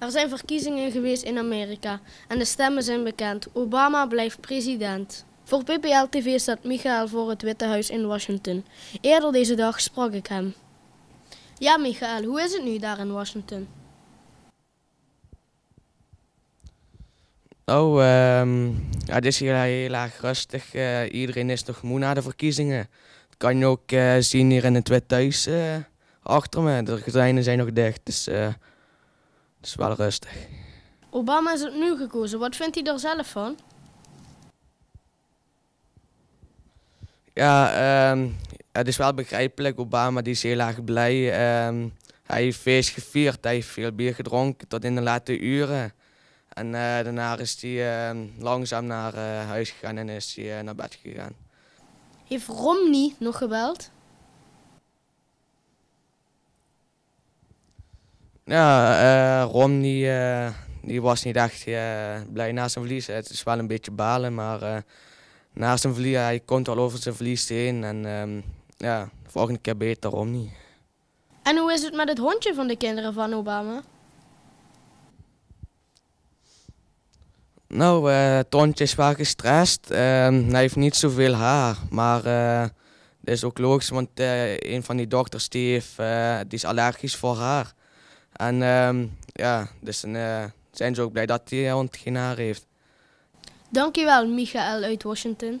Er zijn verkiezingen geweest in Amerika en de stemmen zijn bekend. Obama blijft president. Voor PPL TV staat Michael voor het Witte Huis in Washington. Eerder deze dag sprak ik hem. Ja, Michael, hoe is het nu daar in Washington? Oh, um, ja, het is heel erg rustig. Eh, iedereen is toch moe na de verkiezingen. Dat kan je ook eh, zien hier in het Witte Huis eh, achter me. De gordijnen zijn nog dicht, dus is wel rustig. Obama is opnieuw gekozen. Wat vindt hij daar zelf van? Ja, ehm, het is wel begrijpelijk. Obama die is heel erg blij. Ehm, hij heeft feest gevierd, hij heeft veel bier gedronken tot in de late uren. En eh, daarna is hij ehm, langzaam naar eh, huis gegaan en is hij eh, naar bed gegaan. Heeft Romney nog gebeld? Ja, uh, eh, Rom die, eh, die was niet echt eh, blij na zijn verlies. Het is wel een beetje balen, maar na zijn verlies, hij komt al over zijn verlies heen. En ehm, ja, de volgende keer beter, Rom niet. En hoe is het met het hondje van de kinderen van Obama? Nou, het hondje is wel gestrest. Uh, hij heeft niet zoveel haar. Maar dat is ook logisch, want een van die dokters heeft, die is allergisch voor haar. En um, ja, dus dan eh, zijn ze ook blij dat hij hond eh, geen haar heeft. Dankjewel, Michael uit Washington.